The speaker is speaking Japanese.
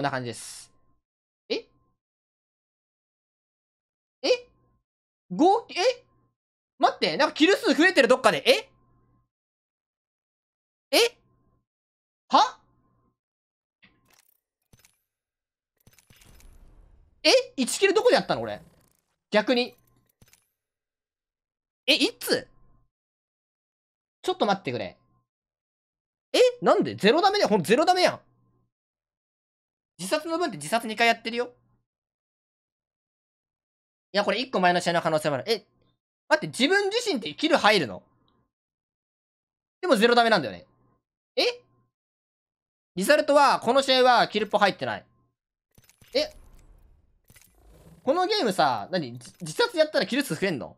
こんな感じです。ええ合計、え待って、なんかキル数増えてるどっかで。ええはえ ?1 キルどこでやったの俺。逆に。え、いつちょっと待ってくれ。えなんでゼロダメだよ。ほんゼロダメやん。自殺の分って自殺2回やってるよ。いや、これ1個前の試合の可能性もある。え、待って、自分自身ってキル入るのでも0ダメなんだよね。えリザルトは、この試合はキルポ入ってない。えこのゲームさ、何自殺やったらキル数増えんの